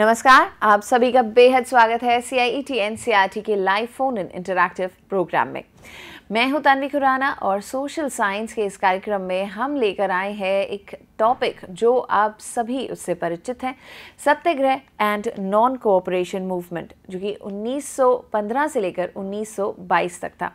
नमस्कार आप सभी का बेहद स्वागत है C I T N C R T के live phone in interactive programme में मैं हूं तानवी खुराना और सोशल साइंस के इस कार्यक्रम में हम लेकर आए हैं एक टॉपिक जो आप सभी उससे परिचित हैं Satyagraha and non cooperation movement जो कि 1915 से लेकर 1922 तक था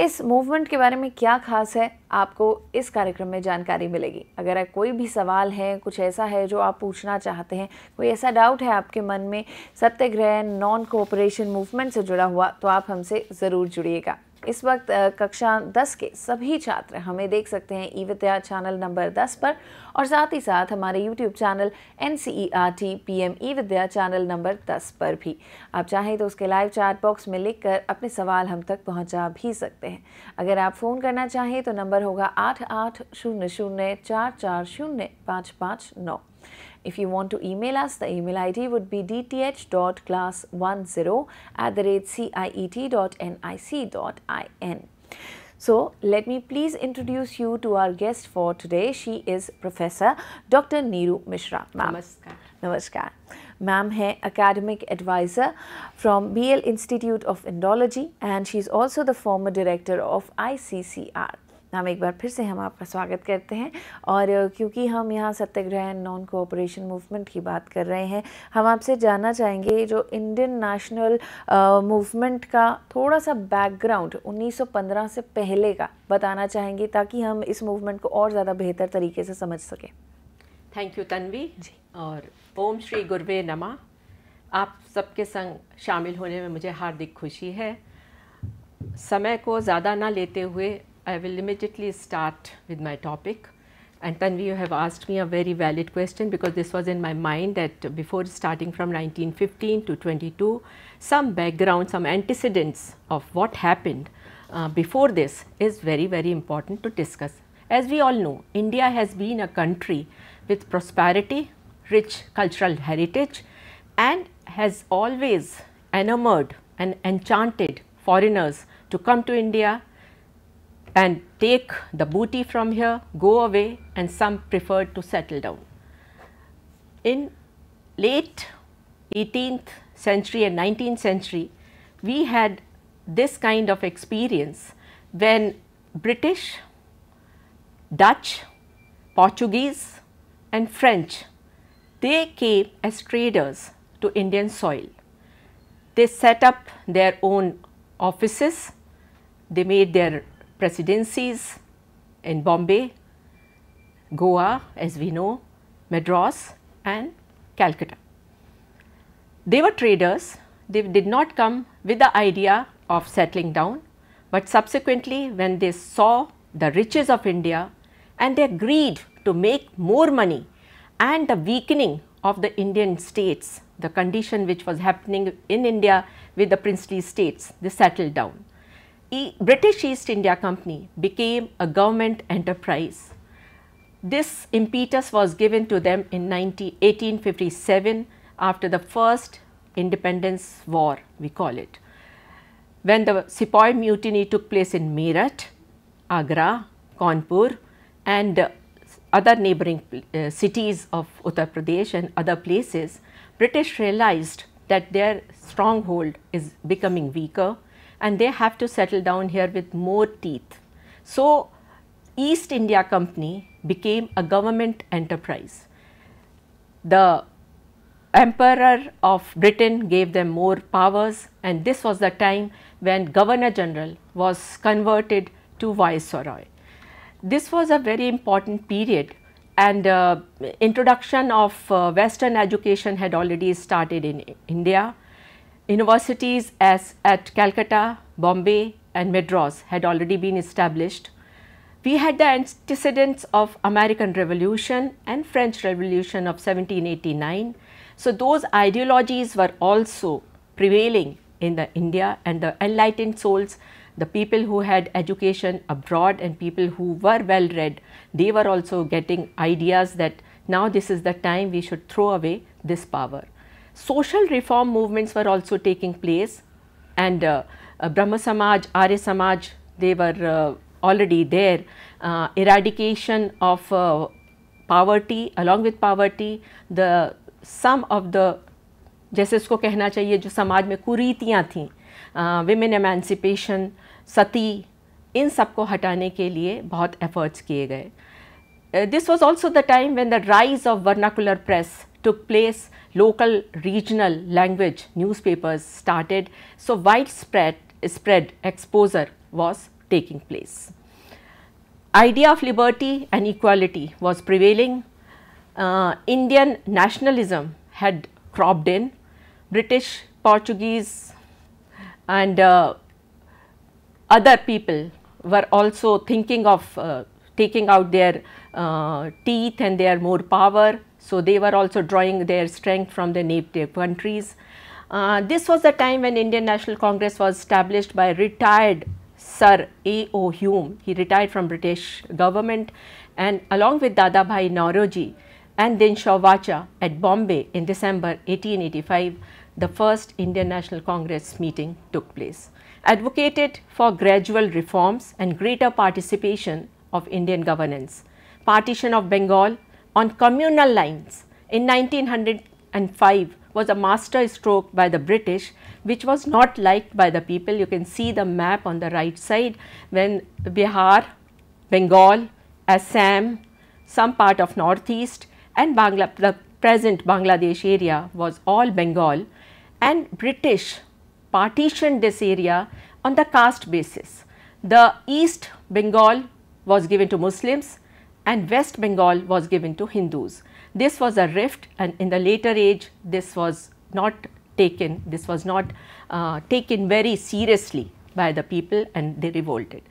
इस मूवमेंट के बारे में क्या खास है आपको इस कार्यक्रम में जानकारी मिलेगी अगर कोई भी सवाल है कुछ ऐसा है जो आप पूछना चाहते हैं कोई ऐसा डाउट है आपके मन में सत्याग्रह नॉन कोऑपरेशन मूवमेंट से जुड़ा हुआ तो आप हमसे ज़रूर जुड़िएगा इस वक्त कक्षा 10 के सभी छात्र हमें देख सकते हैं ई विद्या चैनल नंबर 10 पर और साथ ही साथ हमारे YouTube channel N C e E R T P M E Vidya channel number 10 पर भी आप चाहें तो उसके लाइव चैट बॉक्स में लिख कर अपने सवाल हम तक पहुँचा भी सकते हैं अगर आप फ़ोन करना चाहें तो नंबर होगा आठ आठ शून्य शून्य चार चार शून्य पाँच पाँच नौ If you want to email us, the email ID would be dth.class10 at the rate ciet.nic.in. So let me please introduce you to our guest for today. She is Professor Dr. Neeru Mishra. Ma'am. Namaskar. Namaskar. Ma'am hai academic advisor from BL Institute of Indology and she is also the former director of ICCR. नाम एक बार फिर से हम आपका स्वागत करते हैं और क्योंकि हम यहाँ सत्याग्रह नॉन कोऑपरेशन मूवमेंट की बात कर रहे हैं हम आपसे जानना चाहेंगे जो इंडियन नेशनल मूवमेंट का थोड़ा सा बैकग्राउंड 1915 से पहले का बताना चाहेंगे ताकि हम इस मूवमेंट को और ज़्यादा बेहतर तरीके से समझ सकें थैंक यू तन्वी जी और ओम श्री गुरवे नमा आप सबके संग शामिल होने में मुझे हार्दिक खुशी है समय को ज़्यादा ना लेते हुए I will immediately start with my topic. And Tanvi, you have asked me a very valid question because this was in my mind that before starting from 1915 to 22, some background, some antecedents of what happened uh, before this is very, very important to discuss. As we all know, India has been a country with prosperity, rich cultural heritage and has always enamored and enchanted foreigners to come to India and take the booty from here, go away and some preferred to settle down. In late 18th century and 19th century, we had this kind of experience when British, Dutch, Portuguese and French, they came as traders to Indian soil. They set up their own offices, they made their presidencies in Bombay, Goa as we know, Madras and Calcutta. They were traders, they did not come with the idea of settling down, but subsequently when they saw the riches of India and their greed to make more money and the weakening of the Indian states, the condition which was happening in India with the princely states, they settled down. British East India Company became a government enterprise. This impetus was given to them in 1857 after the first independence war we call it. When the Sepoy mutiny took place in Meerut, Agra, Kanpur and uh, other neighboring uh, cities of Uttar Pradesh and other places, British realized that their stronghold is becoming weaker and they have to settle down here with more teeth. So, East India Company became a government enterprise. The Emperor of Britain gave them more powers and this was the time when Governor General was converted to Viceroy. This was a very important period and uh, introduction of uh, western education had already started in India universities as at Calcutta, Bombay and Madras had already been established. We had the antecedents of American Revolution and French Revolution of 1789. So those ideologies were also prevailing in the India and the enlightened souls, the people who had education abroad and people who were well read, they were also getting ideas that now this is the time we should throw away this power social reform movements were also taking place and Brahmasamaj, uh, uh Arya Samaj, they were uh, already there. Uh, eradication of poverty along with poverty, the sum of the, jaisesko kehna chahiye, jo samaj mein kuritiyan thi, women emancipation, sati, in sabko hatane ke liye bahut efforts kiye gaye. this was also the time when the rise of vernacular press took place, local regional language newspapers started, so widespread spread exposure was taking place. Idea of liberty and equality was prevailing, uh, Indian nationalism had cropped in, British, Portuguese and uh, other people were also thinking of uh, taking out their uh, teeth and their more power so they were also drawing their strength from the native countries. Uh, this was the time when Indian National Congress was established by retired Sir A. O. Hume. He retired from British government and along with Dadabhai Nauroji and then Shawacha at Bombay in December 1885, the first Indian National Congress meeting took place. Advocated for gradual reforms and greater participation of Indian governance, partition of Bengal on communal lines in 1905 was a master stroke by the British which was not liked by the people. You can see the map on the right side when Bihar, Bengal, Assam, some part of northeast and Bangla, the present Bangladesh area was all Bengal and British partitioned this area on the caste basis. The East Bengal was given to Muslims and West Bengal was given to Hindus. This was a rift and in the later age this was not taken, this was not uh, taken very seriously by the people and they revolted.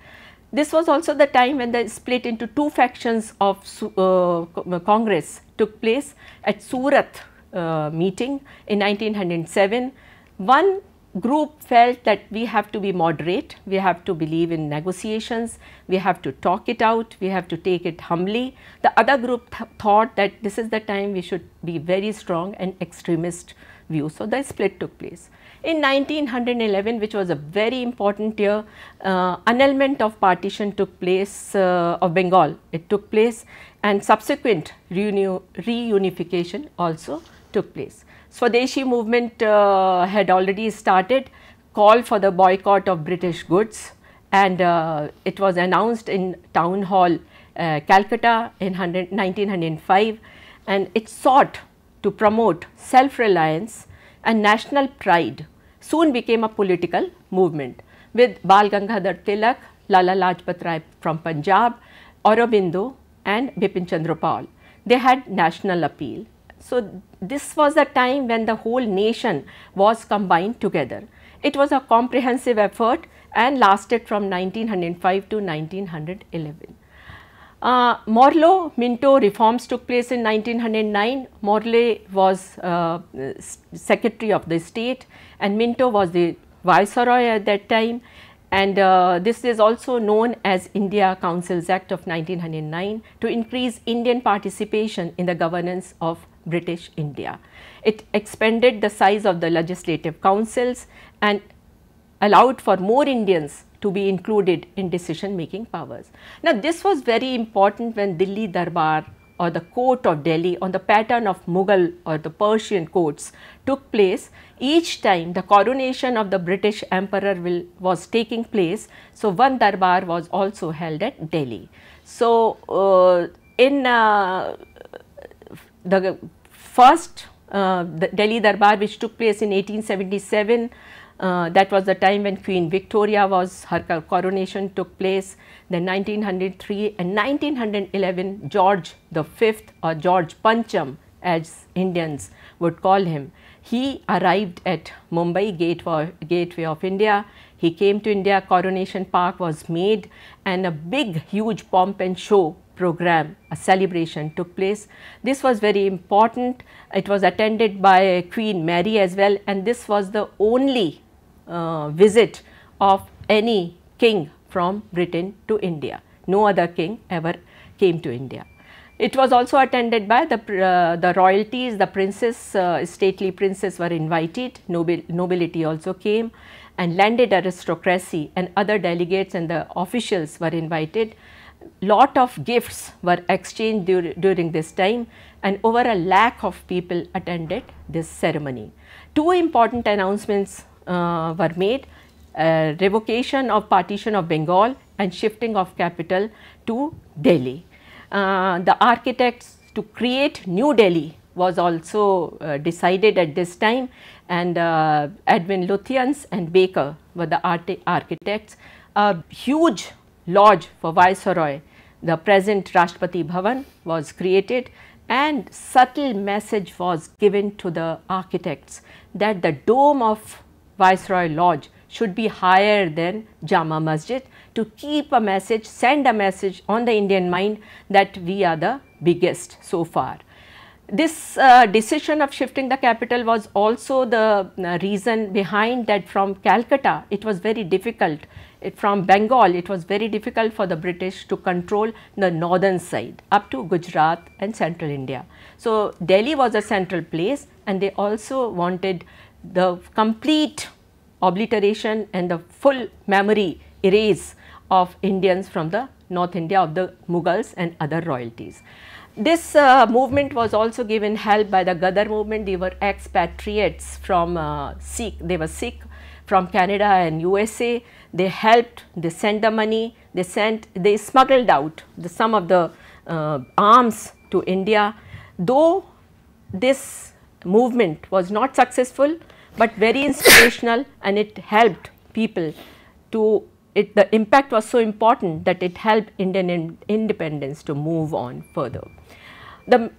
This was also the time when the split into two factions of uh, uh, Congress took place at Surat uh, meeting in 1907. One group felt that we have to be moderate, we have to believe in negotiations, we have to talk it out, we have to take it humbly. The other group th thought that this is the time we should be very strong and extremist view. So, the split took place. In 1911, which was a very important year, uh, annulment of partition took place uh, of Bengal. It took place and subsequent reunification also took place. Swadeshi movement uh, had already started, call for the boycott of British goods and uh, it was announced in town hall uh, Calcutta in 1905 and it sought to promote self-reliance and national pride soon became a political movement with Bal Gangadhar Tilak, Lala Lajpat Rai from Punjab, Aurobindo and Bipin Chandrapal. They had national appeal so, this was the time when the whole nation was combined together. It was a comprehensive effort and lasted from 1905 to 1911. Uh, Morlo Minto reforms took place in 1909. Morley was uh, Secretary of the State and Minto was the Viceroy at that time and uh, this is also known as India Councils Act of 1909 to increase Indian participation in the governance of British India. It expanded the size of the legislative councils and allowed for more Indians to be included in decision making powers. Now, this was very important when Delhi Darbar or the court of Delhi on the pattern of Mughal or the Persian courts took place each time the coronation of the British emperor will, was taking place. So, one darbar was also held at Delhi. So, uh, in uh, the first uh, the Delhi Darbar which took place in 1877 uh, that was the time when Queen Victoria was, her coronation took place. Then 1903 and 1911, George V or George Pancham, as Indians would call him, he arrived at Mumbai Gateway, Gateway of India. He came to India, Coronation Park was made and a big, huge pomp and show program, a celebration took place. This was very important. It was attended by Queen Mary as well and this was the only uh, visit of any king from Britain to India. No other king ever came to India. It was also attended by the, uh, the royalties, the princes, uh, stately princes were invited, Nobil nobility also came and landed aristocracy and other delegates and the officials were invited. Lot of gifts were exchanged dur during this time and over a lakh of people attended this ceremony. Two important announcements uh, were made, uh, revocation of partition of Bengal and shifting of capital to Delhi. Uh, the architects to create New Delhi was also uh, decided at this time and uh, Edwin Lutyens and Baker were the architects. A huge lodge for Viceroy, the present Rashtrapati Bhavan was created and subtle message was given to the architects that the dome of Viceroy Lodge should be higher than Jama Masjid to keep a message, send a message on the Indian mind that we are the biggest so far. This uh, decision of shifting the capital was also the uh, reason behind that from Calcutta it was very difficult, it, from Bengal it was very difficult for the British to control the northern side up to Gujarat and central India. So, Delhi was a central place and they also wanted the complete obliteration and the full memory erase of Indians from the North India of the Mughals and other royalties. This uh, movement was also given help by the Gadar movement. They were expatriates from uh, Sikh, they were Sikh from Canada and USA. They helped, they sent the money, they sent, they smuggled out the, some of the uh, arms to India. Though this movement was not successful, but very inspirational and it helped people to it the impact was so important that it helped Indian in, independence to move on further. The,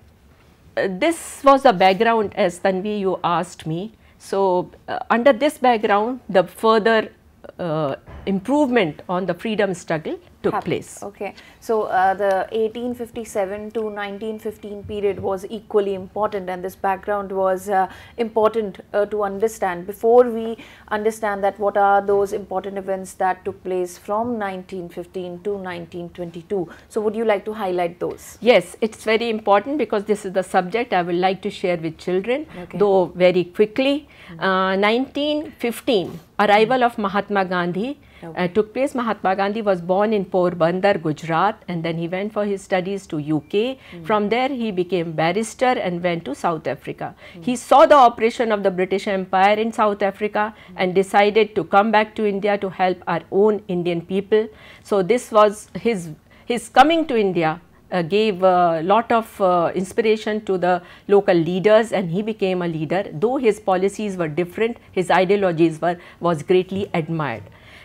uh, this was the background as Tanvi you asked me. So, uh, under this background the further uh, improvement on the freedom struggle took place. Okay. So uh, the 1857 to 1915 period was equally important and this background was uh, important uh, to understand before we understand that what are those important events that took place from 1915 to 1922. So would you like to highlight those? Yes, it's very important because this is the subject I would like to share with children okay. though very quickly. 1915 mm-hmm. uh, arrival of Mahatma Gandhi uh, took place. Mahatma Gandhi was born in Porbandar, Gujarat, and then he went for his studies to UK. Mm. From there, he became barrister and went to South Africa. Mm. He saw the operation of the British Empire in South Africa mm. and decided to come back to India to help our own Indian people. So this was his his coming to India uh, gave a uh, lot of uh, inspiration to the local leaders and he became a leader. Though his policies were different, his ideologies were was greatly admired.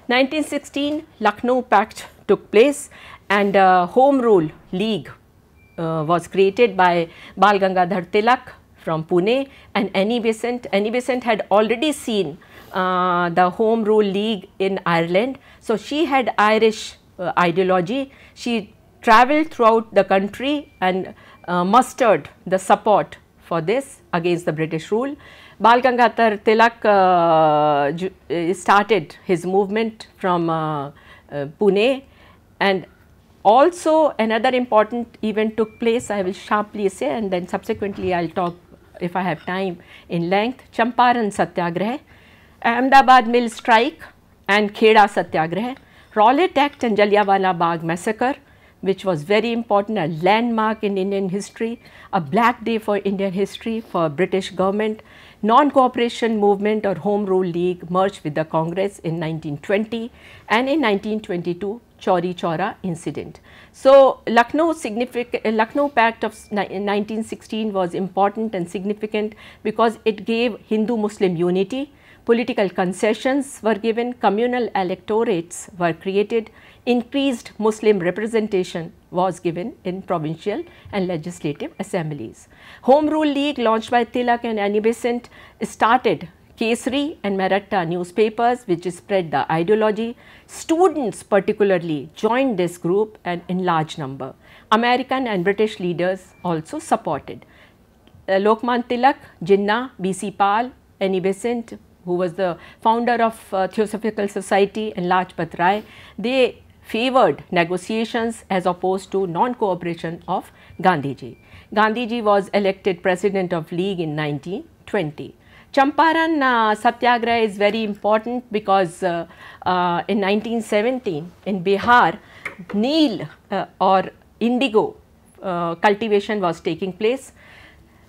1916 Lucknow Pact took place and a uh, Home Rule League uh, was created by Bal Gangadhar Tilak from Pune and Annie Besant. Annie Besant had already seen uh, the Home Rule League in Ireland. So, she had Irish uh, ideology. She traveled throughout the country and uh, mustered the support for this against the British rule. Bal Gangadhar Tilak uh, started his movement from uh, Pune and also another important event took place I will sharply say and then subsequently I will talk if I have time in length Champaran Satyagraha, Ahmedabad Mill Strike and Kheda Satyagraha, Rowlatt Act and Jallianwala Bagh Massacre which was very important, a landmark in Indian history, a black day for Indian history for British government. Non-cooperation movement or Home Rule League merged with the Congress in 1920 and in 1922 Chauri Chaura incident. So Lucknow, Lucknow Pact of 1916 was important and significant because it gave Hindu-Muslim unity Political concessions were given, communal electorates were created, increased Muslim representation was given in provincial and legislative assemblies. Home Rule League launched by Tilak and Annie Besant started Kesri and Maratta newspapers which spread the ideology. Students particularly joined this group and in large number. American and British leaders also supported. Uh, Lokman Tilak, Jinnah, B.C. Pal, Annie Besant, who was the founder of uh, Theosophical Society and Lajpat Rai, they favored negotiations as opposed to non-cooperation of Gandhiji. Gandhiji was elected president of League in 1920. Champaran uh, Satyagraha is very important because uh, uh, in 1917 in Bihar, Neil uh, or indigo uh, cultivation was taking place.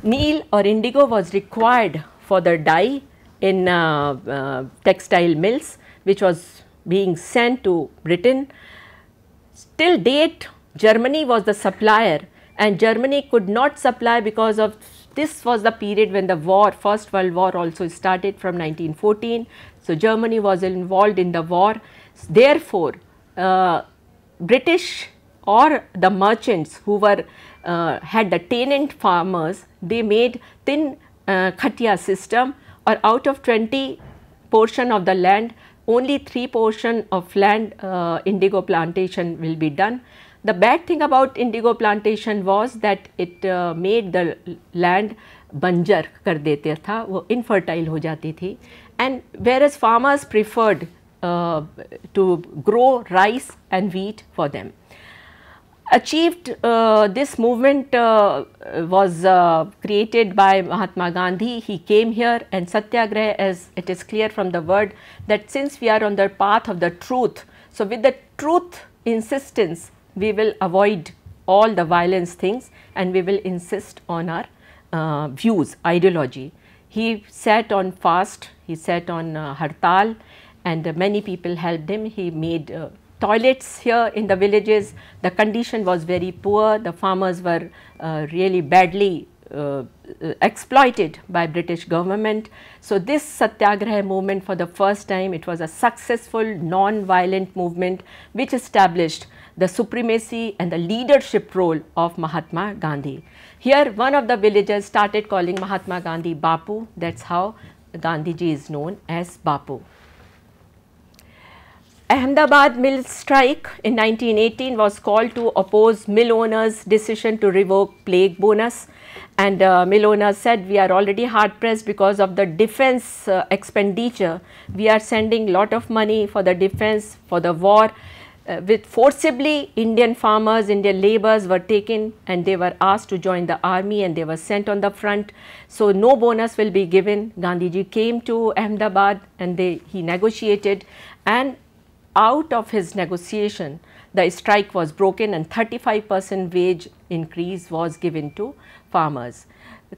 Neil or indigo was required for the dye in uh, uh, textile mills which was being sent to Britain. Till date Germany was the supplier and Germany could not supply because of this was the period when the war first world war also started from 1914. So, Germany was involved in the war therefore, uh, British or the merchants who were uh, had the tenant farmers they made thin uh, khatia system or out of 20 portion of the land, only 3 portion of land uh, indigo plantation will be done. The bad thing about indigo plantation was that it uh, made the land banjar कर देते था वो infertile हो जाती थी and whereas farmers to grow rice and wheat for them achieved uh, this movement uh, was uh, created by Mahatma Gandhi. He came here and satyagraha as it is clear from the word that since we are on the path of the truth, so with the truth insistence we will avoid all the violence things and we will insist on our uh, views, ideology. He sat on fast, he sat on uh, hartal and many people helped him. He made uh, toilets here in the villages, the condition was very poor, the farmers were uh, really badly uh, exploited by British government. So, this Satyagraha movement for the first time, it was a successful non-violent movement which established the supremacy and the leadership role of Mahatma Gandhi. Here one of the villagers started calling Mahatma Gandhi Bapu, that is how Gandhiji is known as Bapu. Ahmedabad mill strike in 1918 was called to oppose mill owners' decision to revoke plague bonus and uh, mill owners said we are already hard pressed because of the defense uh, expenditure. We are sending lot of money for the defense, for the war. Uh, with forcibly Indian farmers, Indian laborers were taken and they were asked to join the army and they were sent on the front. So, no bonus will be given. Gandhiji came to Ahmedabad and they, he negotiated and out of his negotiation, the strike was broken and 35 percent wage increase was given to farmers.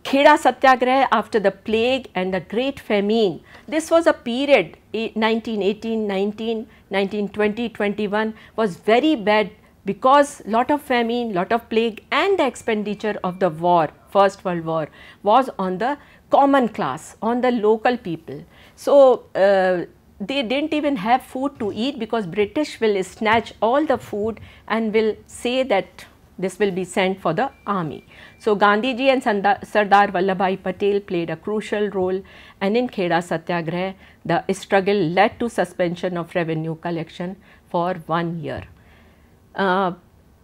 Kheda Satyagraha after the plague and the great famine, this was a period 1918, 19, 1920, 21 was very bad because lot of famine, lot of plague and the expenditure of the war, First World War was on the common class, on the local people. So, uh, they didn't even have food to eat because British will snatch all the food and will say that this will be sent for the army. So, Gandhiji and Sardar Vallabhai Patel played a crucial role and in Kheda Satyagraha, the struggle led to suspension of revenue collection for one year. Uh,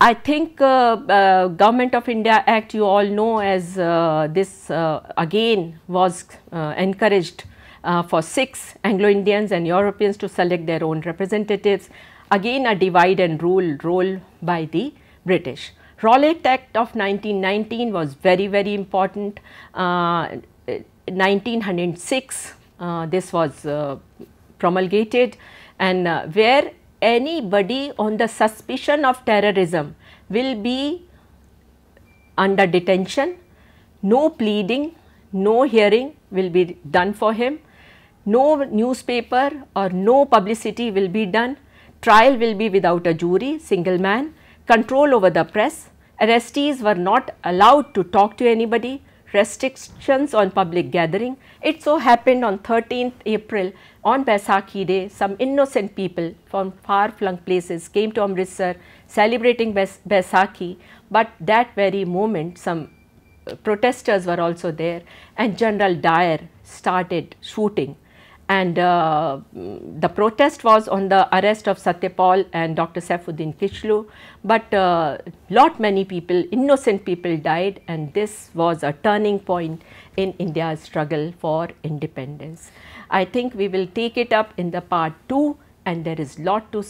I think uh, uh, Government of India Act you all know as uh, this uh, again was uh, encouraged uh, for six Anglo-Indians and Europeans to select their own representatives, again a divide and rule role by the British. Rowlatt Act of 1919 was very, very important. Uh, 1906, uh, this was uh, promulgated and uh, where anybody on the suspicion of terrorism will be under detention, no pleading, no hearing will be done for him no newspaper or no publicity will be done, trial will be without a jury, single man, control over the press, arrestees were not allowed to talk to anybody, restrictions on public gathering. It so happened on 13th April on Baisakhi day, some innocent people from far-flung places came to Amritsar celebrating Bais Baisakhi, but that very moment some uh, protesters were also there and General Dyer started shooting and uh, the protest was on the arrest of Satyapal and Dr. Saifuddin Kichlu, but uh, lot many people, innocent people died and this was a turning point in India's struggle for independence. I think we will take it up in the part 2 and there is lot to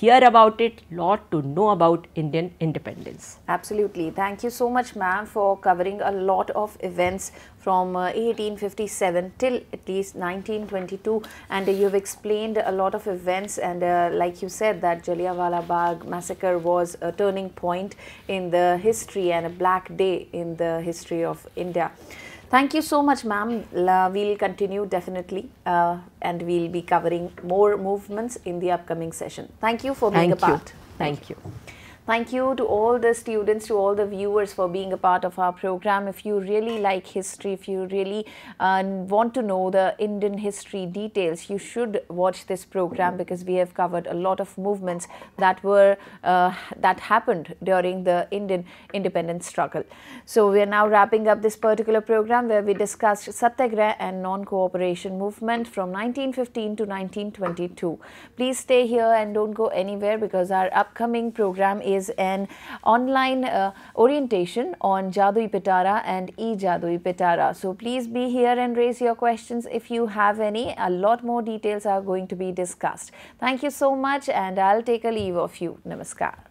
hear about it, lot to know about Indian independence. Absolutely. Thank you so much ma'am for covering a lot of events from uh, 1857 till at least 1922 and uh, you've explained a lot of events and uh, like you said that Jallianwala Bagh massacre was a turning point in the history and a black day in the history of India. Thank you so much, ma'am. We'll continue definitely uh, and we'll be covering more movements in the upcoming session. Thank you for being Thank a part. Thank, Thank you. you. Thank you to all the students, to all the viewers for being a part of our program. If you really like history, if you really uh, want to know the Indian history details, you should watch this program because we have covered a lot of movements that were uh, that happened during the Indian independence struggle. So we are now wrapping up this particular program where we discussed Satyagraha and non-cooperation movement from 1915 to 1922. Please stay here and don't go anywhere because our upcoming program is is an online uh, orientation on Jadui Pitara and e-Jadui Pitara. So please be here and raise your questions if you have any. A lot more details are going to be discussed. Thank you so much and I'll take a leave of you. Namaskar.